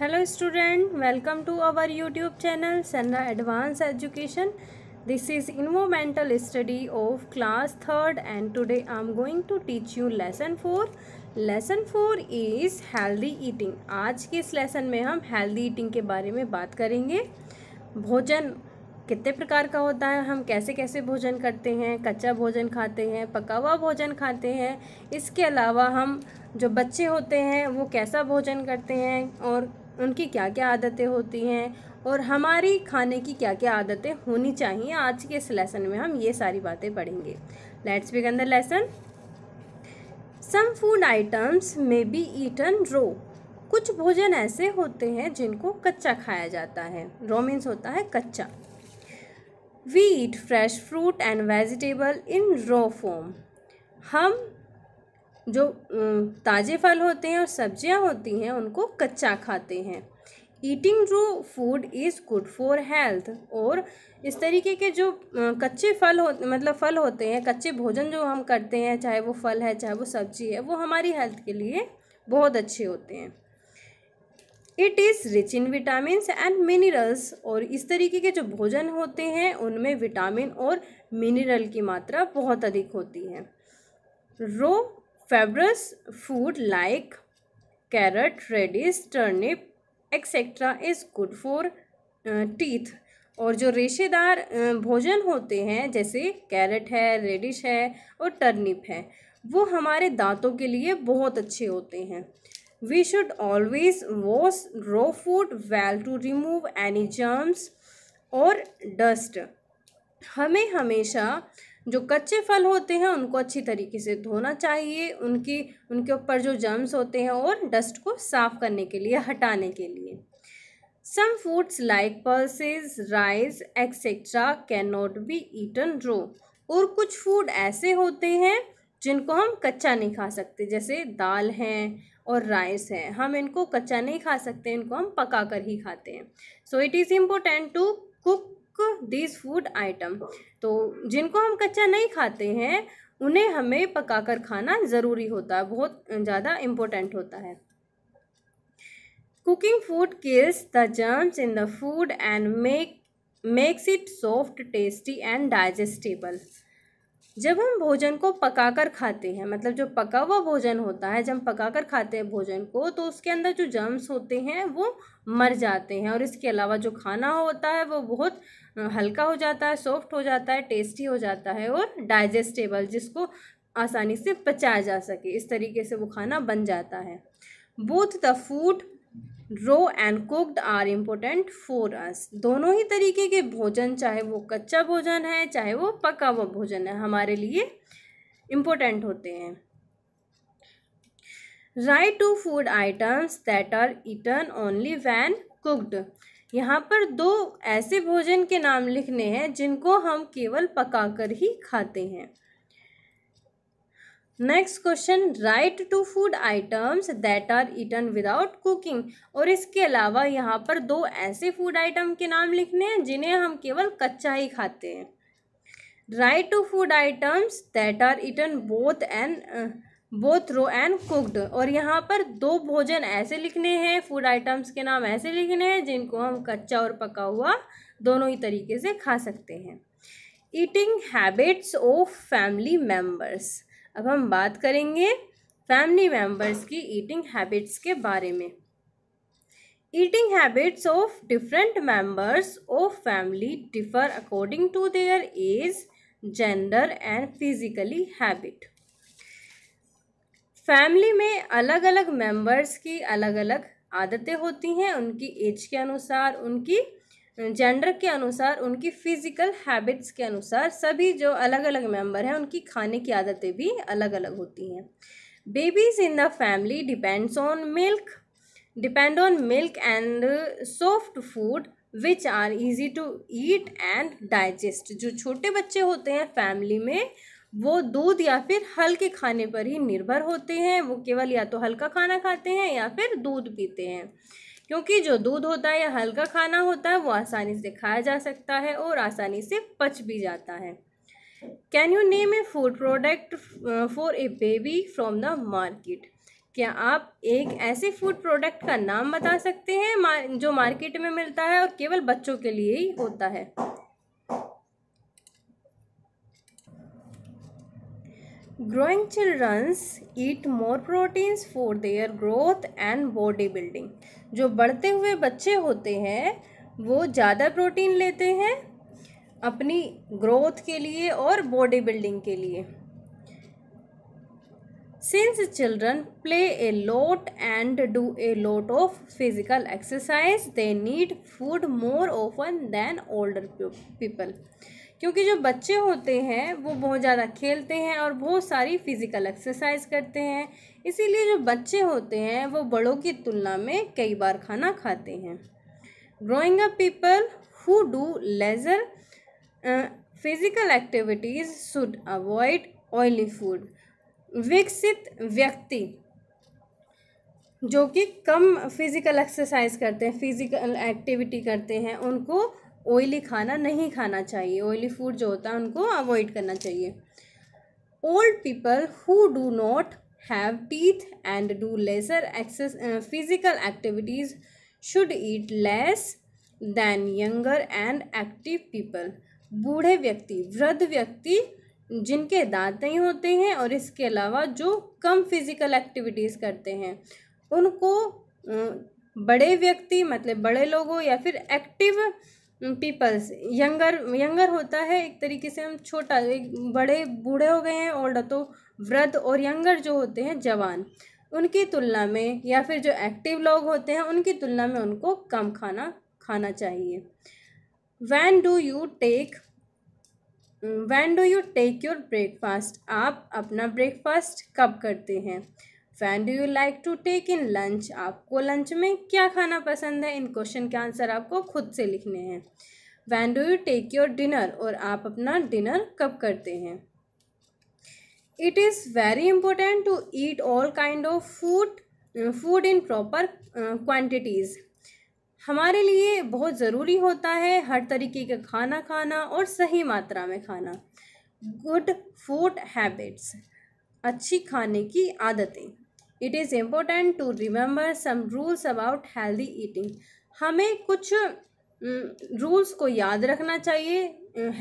Hello student welcome to our YouTube channel Sana advance education this is environmental study of class third and today I am going to teach you lesson four lesson four is healthy eating आज के इस lesson में हम healthy eating के बारे में बात करेंगे भोजन कितने प्रकार का होता है हम कैसे कैसे भोजन करते हैं कच्चा भोजन खाते हैं पका हुआ भोजन खाते हैं इसके अलावा हम जो बच्चे होते हैं वो कैसा भोजन करते हैं और उनकी क्या क्या आदतें होती हैं और हमारी खाने की क्या क्या आदतें होनी चाहिए आज के इस लेसन में हम ये सारी बातें पढ़ेंगे let's begin the lesson some food items may be eaten raw कुछ भोजन ऐसे होते हैं जिनको कच्चा खाया जाता है रो मीन्स होता है कच्चा we eat fresh fruit and vegetable in raw form हम जो ताज़े फल होते हैं और सब्जियां होती हैं उनको कच्चा खाते हैं ईटिंग जो food is good for health और इस तरीके के जो कच्चे फल हो मतलब फल होते हैं कच्चे भोजन जो हम करते हैं चाहे वो फल है चाहे वो सब्जी है वो हमारी हेल्थ के लिए बहुत अच्छे होते हैं it is rich in vitamin and minerals और इस तरीके के जो भोजन होते हैं उनमें विटामिन और मिनरल की मात्रा बहुत अधिक होती है raw fibrous food like carrot radish turnip etcetera is good for teeth और जो रेशेदार भोजन होते हैं जैसे कैरेट है रेडिश है और टर्निप है वो हमारे दांतों के लिए बहुत अच्छे होते हैं we should always wash raw food well to remove any germs और डस्ट हमें हमेशा जो कच्चे फल होते हैं उनको अच्छी तरीके से धोना चाहिए उनकी उनके ऊपर जो जर्म्स होते हैं और डस्ट को साफ़ करने के लिए हटाने के लिए some foods like pulses rice etcetera can not be eaten raw और कुछ फूड ऐसे होते हैं जिनको हम कच्चा नहीं खा सकते जैसे दाल हैं और राइस है हम इनको कच्चा नहीं खा सकते इनको हम पका कर ही खाते हैं so it is important to cook cook this food item तो जिनको हम कच्चा नहीं खाते हैं उन्हें हमें पकाकर खाना ज़रूरी होता है बहुत ज़्यादा इम्पोर्टेंट होता है cooking food kills the germs in the food and make makes it soft tasty and digestible जब हम भोजन को पकाकर खाते हैं मतलब जो पका हुआ भोजन होता है जब हम पकाकर खाते हैं भोजन को तो उसके अंदर जो जर्म्स होते हैं वो मर जाते हैं और इसके अलावा जो खाना होता है वो बहुत हल्का हो जाता है सॉफ्ट हो जाता है टेस्टी हो जाता है और डाइजेस्टेबल जिसको आसानी से पचाया जा सके इस तरीके से वो खाना बन जाता है both the food raw and cooked are important for us दोनों ही तरीके के भोजन चाहे वो कच्चा भोजन है चाहे वो पका हुआ भोजन है हमारे लिए इम्पोर्टेंट होते हैं write two food items that are eaten only when cooked यहाँ पर दो ऐसे भोजन के नाम लिखने हैं जिनको हम केवल पकाकर ही खाते हैं next question write two food items that are eaten without cooking और इसके अलावा यहाँ पर दो ऐसे फूड आइटम के नाम लिखने हैं जिन्हें हम केवल कच्चा ही खाते हैं write two food items that are eaten both and both raw and cooked और यहाँ पर दो भोजन ऐसे लिखने हैं फूड आइटम्स के नाम ऐसे लिखने हैं जिनको हम कच्चा और पका हुआ दोनों ही तरीके से खा सकते हैं eating habits of family members अब हम बात करेंगे फैमिली मेम्बर्स की ईटिंग हैबिट्स के बारे में eating habits of different members of family differ according to their age gender and physically habit family में अलग अलग मेंबर्स की अलग अलग आदतें होती हैं उनकी एज के अनुसार उनकी जेंडर के अनुसार उनकी फ़िज़िकल हैबिट्स के अनुसार सभी जो अलग अलग मेंबर हैं उनकी खाने की आदतें भी अलग अलग होती हैं babies in the family depends on milk depend on milk and soft food which are easy to eat and digest जो छोटे बच्चे होते हैं फैमिली में वो दूध या फिर हल्के खाने पर ही निर्भर होते हैं वो केवल या तो हल्का खाना खाते हैं या फिर दूध पीते हैं क्योंकि जो दूध होता है या हल्का खाना होता है वो आसानी से खाया जा सकता है और आसानी से पच भी जाता है can you name a food product for a baby from the market क्या आप एक ऐसे फूड प्रोडक्ट का नाम बता सकते हैं जो मार्केट में मिलता है और केवल बच्चों के लिए ही होता है Growing childrens eat more proteins for their growth and body building. जो बढ़ते हुए बच्चे होते हैं वो ज़्यादा प्रोटीन लेते हैं अपनी ग्रोथ के लिए और बॉडी बिल्डिंग के लिए since children play a lot and do a lot of physical exercise they need food more open than older people क्योंकि जो बच्चे होते हैं वो बहुत ज़्यादा खेलते हैं और बहुत सारी फिज़िकल एक्सरसाइज करते हैं इसीलिए जो बच्चे होते हैं वो बड़ों की तुलना में कई बार खाना खाते हैं growing up people who do lesser physical activities should avoid oily food विकसित व्यक्ति जो कि कम फिज़िकल एक्सरसाइज करते हैं फिज़िकल एक्टिविटी करते हैं उनको ऑयली खाना नहीं खाना चाहिए ऑयली फूड जो होता है उनको अवॉइड करना चाहिए old people who do not have teeth and do lesser excess physical activities should eat less than younger and active people बूढ़े व्यक्ति वृद्ध व्यक्ति जिनके दांत नहीं होते हैं और इसके अलावा जो कम फिजिकल एक्टिविटीज़ करते हैं उनको uh, बड़े व्यक्ति मतलब बड़े लोगों या फिर एक्टिव पीपल्स यंगर यंगर होता है एक तरीके से हम छोटा एक बड़े बूढ़े हो गए हैं ओल्ड तो वृद्ध और यंगर जो होते हैं जवान उनकी तुलना में या फिर जो एक्टिव लोग होते हैं उनकी तुलना में उनको कम खाना खाना चाहिए when do you take when do you take your breakfast आप अपना ब्रेकफास्ट कब करते हैं when do you like to take in lunch आपको लंच में क्या खाना पसंद है इन क्वेश्चन के आंसर आपको खुद से लिखने हैं when do you take your dinner और आप अपना डिनर कब करते हैं it is very important to eat all kind of food food in proper quantities हमारे लिए बहुत ज़रूरी होता है हर तरीके का खाना खाना और सही मात्रा में खाना गुड फूड हैबिट्स अच्छी खाने की आदतें it is important to remember some rules about healthy eating हमें कुछ रूल्स को याद रखना चाहिए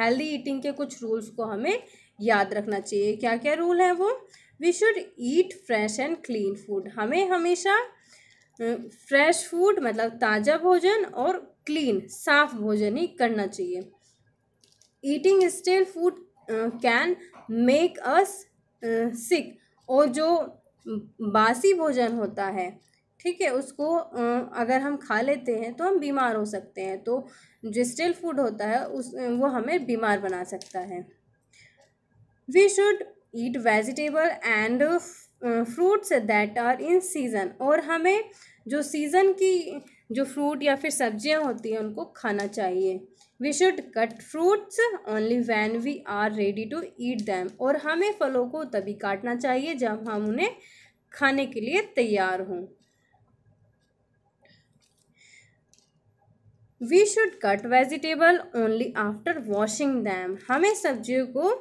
हेल्दी ईटिंग के कुछ रूल्स को हमें याद रखना चाहिए क्या क्या रूल है वो we should eat fresh and clean food हमें हमेशा फ्रेश फूड मतलब ताज़ा भोजन और क्लीन साफ भोजन ही करना चाहिए eating stale food can make us sick और जो बासी भोजन होता है ठीक है उसको अगर हम खा लेते हैं तो हम बीमार हो सकते हैं तो जो स्टिल फूड होता है उस वो हमें बीमार बना सकता है we should eat vegetable and fruits that are in season और हमें जो सीज़न की जो फ्रूट या फिर सब्जियां होती हैं उनको खाना चाहिए we should cut fruits only when we are ready to eat them और हमें फलों को तभी काटना चाहिए जब हम उन्हें खाने के लिए तैयार हों we should cut vegetable only after washing them हमें सब्जियों को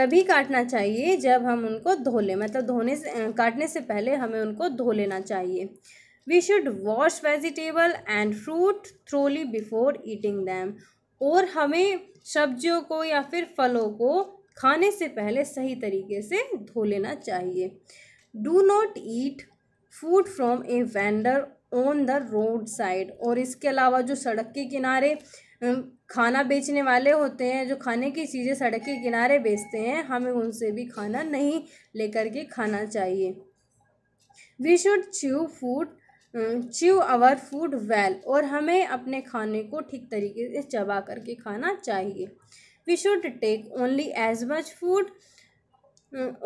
तभी काटना चाहिए जब हम उनको धो लें मतलब धोने से काटने से पहले हमें उनको धो लेना चाहिए we should wash vegetable and fruit thoroughly before eating them और हमें सब्जियों को या फिर फलों को खाने से पहले सही तरीके से धो लेना चाहिए do not eat food from a vendor on the road side और इसके अलावा जो सड़क के किनारे खाना बेचने वाले होते हैं जो खाने की चीज़ें सड़क के किनारे बेचते हैं हमें उनसे भी खाना नहीं लेकर के खाना चाहिए we should chew food chew our food well और हमें अपने खाने को ठीक तरीके से चबा करके खाना चाहिए we should take only as much food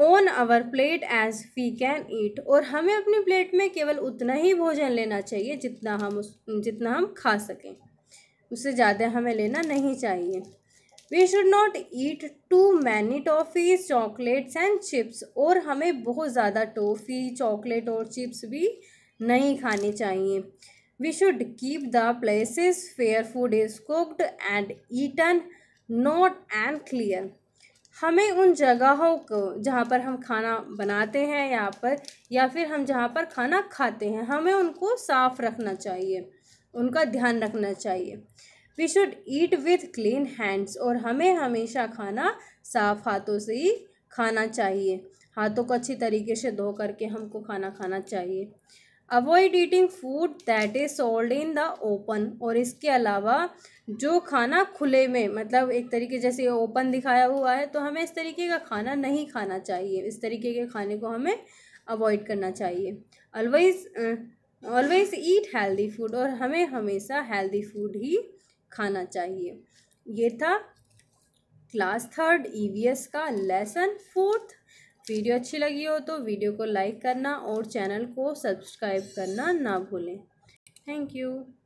on our plate as we can eat और हमें अपनी प्लेट में केवल उतना ही भोजन लेना चाहिए जितना हम उस जितना हम खा सकें उससे ज़्यादा हमें लेना नहीं चाहिए we should not eat too many toffees chocolates and chips और हमें बहुत ज़्यादा टॉफ़ी चॉकलेट और चिप्स भी नहीं खानी चाहिए we should keep the places where food is cooked and eaten neat and clear हमें उन जगहों को जहाँ पर हम खाना बनाते हैं यहाँ पर या फिर हम जहाँ पर खाना खाते हैं हमें उनको साफ़ रखना चाहिए उनका ध्यान रखना चाहिए we should eat with clean hands और हमें हमेशा खाना साफ़ हाथों से ही खाना चाहिए हाथों को अच्छी तरीके से धो करके हमको खाना खाना चाहिए avoid eating food that is sold in the open और इसके अलावा जो खाना खुले में मतलब एक तरीके जैसे ओपन दिखाया हुआ है तो हमें इस तरीके का खाना नहीं खाना चाहिए इस तरीके के खाने को हमें अवॉइड करना चाहिए always always eat healthy food और हमें हमेशा हेल्दी फूड ही खाना चाहिए ये था क्लास थर्ड ई का लेसन फोर्थ वीडियो अच्छी लगी हो तो वीडियो को लाइक करना और चैनल को सब्सक्राइब करना ना भूलें थैंक यू